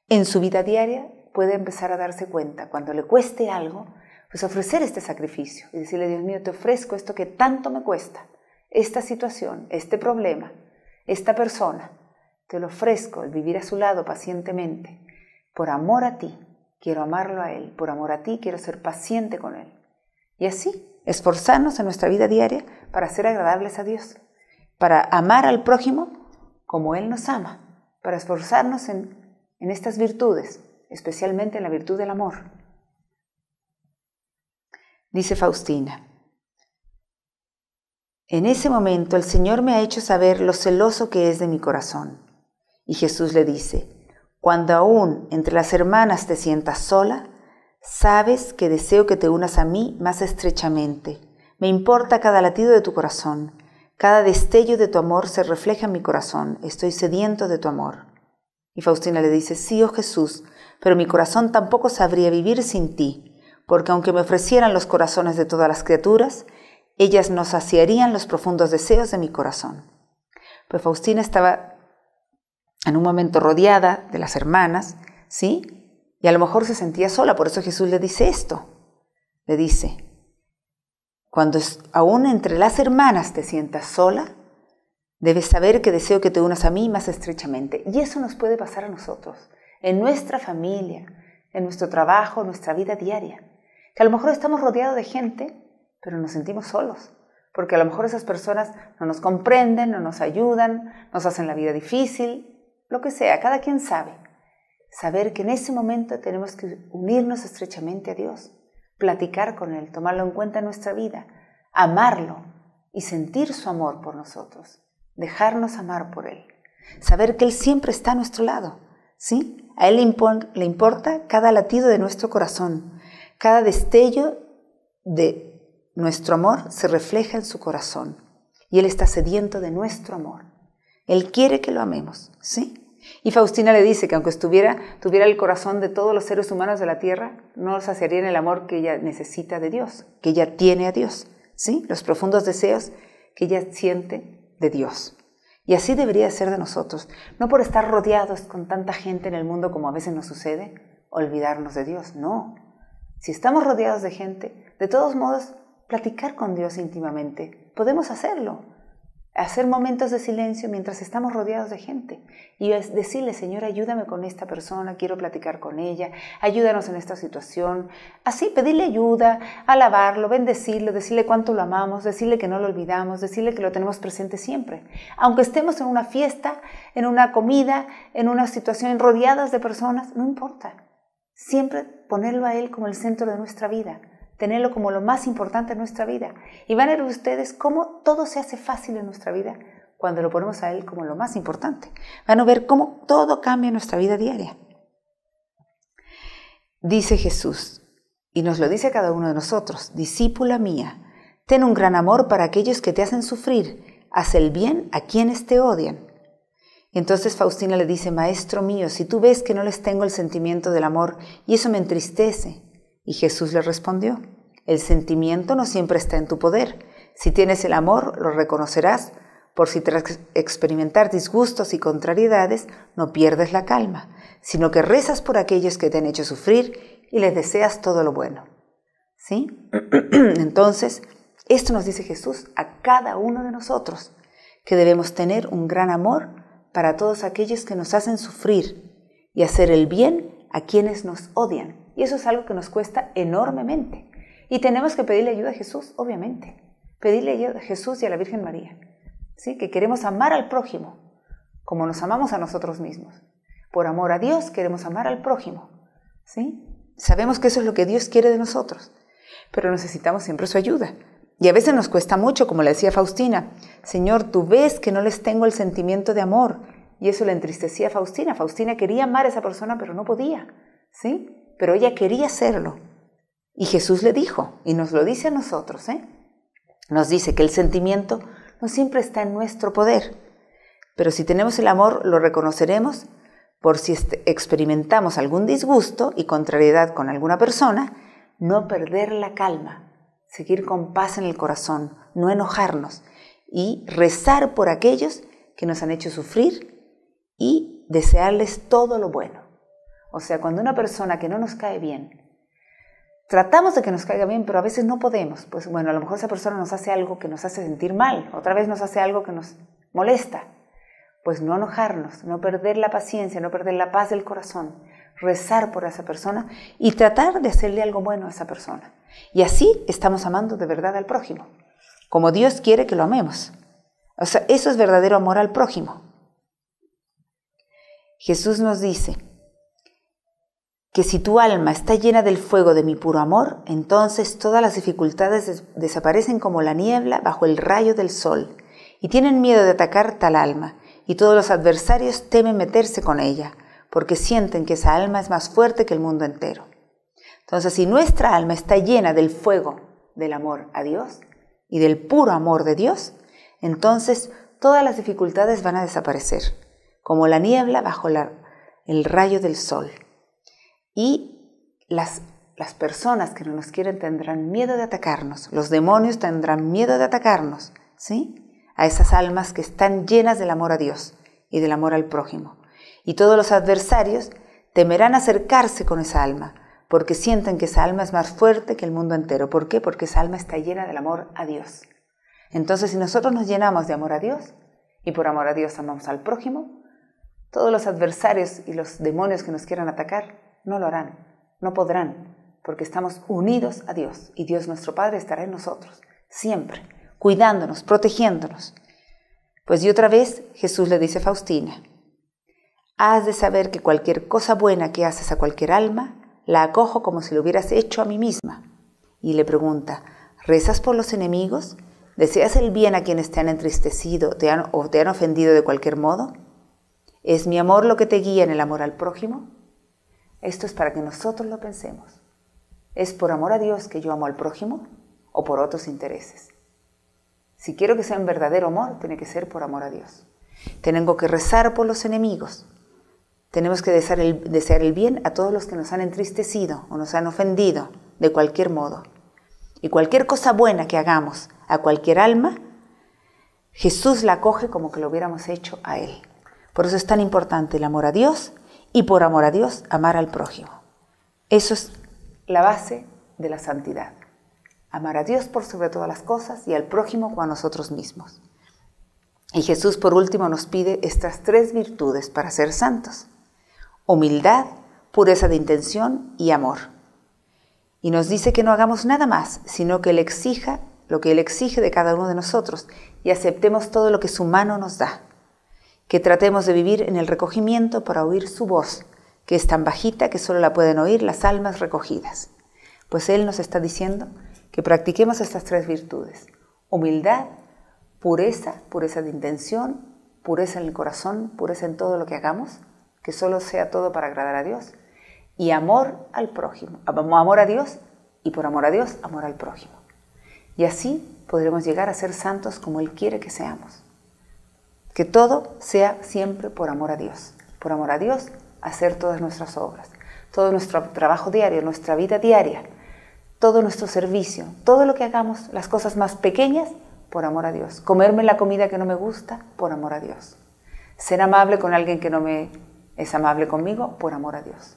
Speaker 2: en su vida diaria, puede empezar a darse cuenta cuando le cueste algo, pues ofrecer este sacrificio y decirle, Dios mío, te ofrezco esto que tanto me cuesta, esta situación, este problema, esta persona, te lo ofrezco, el vivir a su lado pacientemente, por amor a ti, quiero amarlo a él, por amor a ti quiero ser paciente con él. Y así, esforzarnos en nuestra vida diaria para ser agradables a Dios, para amar al prójimo como Él nos ama, para esforzarnos en, en estas virtudes, especialmente en la virtud del amor. Dice Faustina, en ese momento el Señor me ha hecho saber lo celoso que es de mi corazón. Y Jesús le dice, cuando aún entre las hermanas te sientas sola, Sabes que deseo que te unas a mí más estrechamente. Me importa cada latido de tu corazón. Cada destello de tu amor se refleja en mi corazón. Estoy sediento de tu amor. Y Faustina le dice, sí, oh Jesús, pero mi corazón tampoco sabría vivir sin ti, porque aunque me ofrecieran los corazones de todas las criaturas, ellas no saciarían los profundos deseos de mi corazón. Pues Faustina estaba en un momento rodeada de las hermanas, ¿sí? Y a lo mejor se sentía sola, por eso Jesús le dice esto. Le dice, cuando aún entre las hermanas te sientas sola, debes saber que deseo que te unas a mí más estrechamente. Y eso nos puede pasar a nosotros, en nuestra familia, en nuestro trabajo, en nuestra vida diaria. Que a lo mejor estamos rodeados de gente, pero nos sentimos solos, porque a lo mejor esas personas no nos comprenden, no nos ayudan, nos hacen la vida difícil, lo que sea, cada quien sabe saber que en ese momento tenemos que unirnos estrechamente a Dios, platicar con Él, tomarlo en cuenta en nuestra vida, amarlo y sentir su amor por nosotros, dejarnos amar por Él, saber que Él siempre está a nuestro lado, ¿sí? A Él le, importa cada latido de nuestro corazón, cada destello de nuestro amor se refleja en su corazón y Él está sediento de nuestro amor. Él quiere que lo amemos, ¿sí? Y Faustina le dice que aunque estuviera, tuviera el corazón de todos los seres humanos de la tierra, no saciaría en el amor que ella necesita de Dios, que ella tiene a Dios, ¿sí? Los profundos deseos que ella siente de Dios. Y así debería ser de nosotros, no por estar rodeados con tanta gente en el mundo como a veces nos sucede, olvidarnos de Dios, no. Si estamos rodeados de gente, de todos modos, platicar con Dios íntimamente, podemos hacerlo hacer momentos de silencio mientras estamos rodeados de gente y decirle, Señor, ayúdame con esta persona, quiero platicar con ella, ayúdanos en esta situación. Así, pedirle ayuda, alabarlo, bendecirlo, decirle cuánto lo amamos, decirle que no lo olvidamos, decirle que lo tenemos presente siempre. Aunque estemos en una fiesta, en una comida, en una situación rodeadas de personas, no importa. Siempre ponerlo a Él como el centro de nuestra vida tenerlo como lo más importante en nuestra vida. Y van a ver ustedes cómo todo se hace fácil en nuestra vida cuando lo ponemos a Él como lo más importante. Van a ver cómo todo cambia en nuestra vida diaria. Dice Jesús, y nos lo dice cada uno de nosotros, discípula mía, ten un gran amor para aquellos que te hacen sufrir, haz el bien a quienes te odian. Y entonces Faustina le dice, Maestro mío, si tú ves que no les tengo el sentimiento del amor, y eso me entristece. Y Jesús le respondió, el sentimiento no siempre está en tu poder. Si tienes el amor, lo reconocerás. Por si tras experimentar disgustos y contrariedades, no pierdes la calma, sino que rezas por aquellos que te han hecho sufrir y les deseas todo lo bueno. ¿Sí? Entonces, esto nos dice Jesús a cada uno de nosotros, que debemos tener un gran amor para todos aquellos que nos hacen sufrir y hacer el bien a quienes nos odian. Y eso es algo que nos cuesta enormemente. Y tenemos que pedirle ayuda a Jesús, obviamente. Pedirle ayuda a Jesús y a la Virgen María. ¿sí? Que queremos amar al prójimo como nos amamos a nosotros mismos. Por amor a Dios queremos amar al prójimo. ¿sí? Sabemos que eso es lo que Dios quiere de nosotros, pero necesitamos siempre su ayuda. Y a veces nos cuesta mucho, como le decía Faustina, Señor, tú ves que no les tengo el sentimiento de amor. Y eso le entristecía a Faustina. Faustina quería amar a esa persona, pero no podía. ¿sí? Pero ella quería hacerlo. Y Jesús le dijo, y nos lo dice a nosotros, ¿eh? nos dice que el sentimiento no siempre está en nuestro poder, pero si tenemos el amor lo reconoceremos por si este, experimentamos algún disgusto y contrariedad con alguna persona, no perder la calma, seguir con paz en el corazón, no enojarnos y rezar por aquellos que nos han hecho sufrir y desearles todo lo bueno. O sea, cuando una persona que no nos cae bien Tratamos de que nos caiga bien, pero a veces no podemos. Pues bueno, a lo mejor esa persona nos hace algo que nos hace sentir mal, otra vez nos hace algo que nos molesta. Pues no enojarnos, no perder la paciencia, no perder la paz del corazón, rezar por esa persona y tratar de hacerle algo bueno a esa persona. Y así estamos amando de verdad al prójimo, como Dios quiere que lo amemos. O sea, eso es verdadero amor al prójimo. Jesús nos dice, que si tu alma está llena del fuego de mi puro amor, entonces todas las dificultades desaparecen como la niebla bajo el rayo del sol, y tienen miedo de atacar tal alma, y todos los adversarios temen meterse con ella, porque sienten que esa alma es más fuerte que el mundo entero. Entonces, si nuestra alma está llena del fuego del amor a Dios y del puro amor de Dios, entonces todas las dificultades van a desaparecer, como la niebla bajo el rayo del sol. Y las, las personas que no nos quieren tendrán miedo de atacarnos, los demonios tendrán miedo de atacarnos, ¿sí? A esas almas que están llenas del amor a Dios y del amor al prójimo. Y todos los adversarios temerán acercarse con esa alma, porque sienten que esa alma es más fuerte que el mundo entero. ¿Por qué? Porque esa alma está llena del amor a Dios. Entonces, si nosotros nos llenamos de amor a Dios y por amor a Dios amamos al prójimo, todos los adversarios y los demonios que nos quieran atacar no lo harán, no podrán, porque estamos unidos a Dios y Dios nuestro Padre estará en nosotros, siempre, cuidándonos, protegiéndonos. Pues y otra vez Jesús le dice a Faustina, has de saber que cualquier cosa buena que haces a cualquier alma, la acojo como si lo hubieras hecho a mí misma. Y le pregunta, ¿rezas por los enemigos? ¿Deseas el bien a quienes te han entristecido o te han ofendido de cualquier modo? ¿Es mi amor lo que te guía en el amor al prójimo? Esto es para que nosotros lo pensemos. ¿Es por amor a Dios que yo amo al prójimo o por otros intereses? Si quiero que sea un verdadero amor, tiene que ser por amor a Dios. Tengo que rezar por los enemigos. Tenemos que desear el, bien a todos los que nos han entristecido o nos han ofendido, de cualquier modo. Y cualquier cosa buena que hagamos a cualquier alma, Jesús la coge como que lo hubiéramos hecho a Él. Por eso es tan importante el amor a Dios y por amor a Dios, amar al prójimo. Eso es la base de la santidad. Amar a Dios por sobre todas las cosas y al prójimo como a nosotros mismos. Y Jesús por último nos pide estas tres virtudes para ser santos. Humildad, pureza de intención y amor. Y nos dice que no hagamos nada más, sino que Él exija lo que Él exige de cada uno de nosotros y aceptemos todo lo que su mano nos da que tratemos de vivir en el recogimiento para oír su voz, que es tan bajita que solo la pueden oír las almas recogidas. Pues Él nos está diciendo que practiquemos estas tres virtudes, humildad, pureza, pureza de intención, pureza en el corazón, pureza en todo lo que hagamos, que solo sea todo para agradar a Dios, y amor al prójimo, amor a Dios y por amor a Dios, amor al prójimo. Y así podremos llegar a ser santos como Él quiere que seamos. Que todo sea siempre por amor a Dios. Por amor a Dios, hacer todas nuestras obras. Todo nuestro trabajo diario, nuestra vida diaria, todo nuestro servicio, todo lo que hagamos, las cosas más pequeñas, por amor a Dios. Comerme la comida que no me gusta, por amor a Dios. Ser amable con alguien que no me es amable conmigo, por amor a Dios.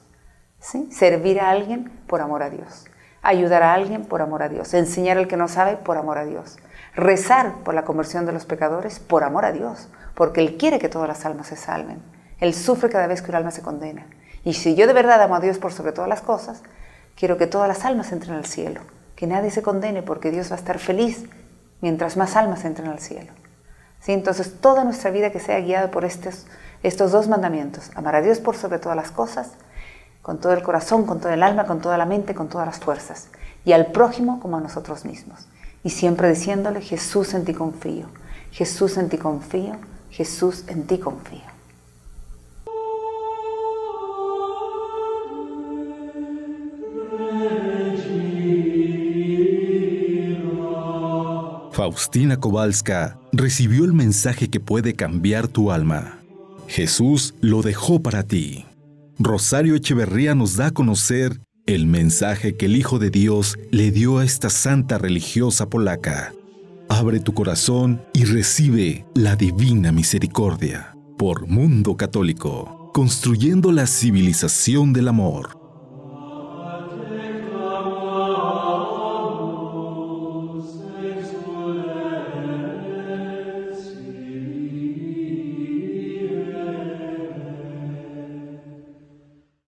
Speaker 2: ¿Sí? Servir a alguien, por amor a Dios. Ayudar a alguien, por amor a Dios. Enseñar al que no sabe, por amor a Dios. Rezar por la conversión de los pecadores por amor a Dios, porque Él quiere que todas las almas se salven. Él sufre cada vez que una alma se condena. Y si yo de verdad amo a Dios por sobre todas las cosas, quiero que todas las almas entren al cielo, que nadie se condene porque Dios va a estar feliz mientras más almas entren al cielo. ¿Sí? Entonces toda nuestra vida que sea guiada por estos, estos dos mandamientos, amar a Dios por sobre todas las cosas, con todo el corazón, con todo el alma, con toda la mente, con todas las fuerzas, y al prójimo como a nosotros mismos y siempre diciéndole, Jesús en ti confío, Jesús en ti confío, Jesús en ti confío.
Speaker 1: Faustina Kowalska recibió el mensaje que puede cambiar tu alma. Jesús lo dejó para ti. Rosario Echeverría nos da a conocer el mensaje que el Hijo de Dios le dio a esta santa religiosa polaca. Abre tu corazón y recibe la divina misericordia por Mundo Católico, construyendo la civilización del amor.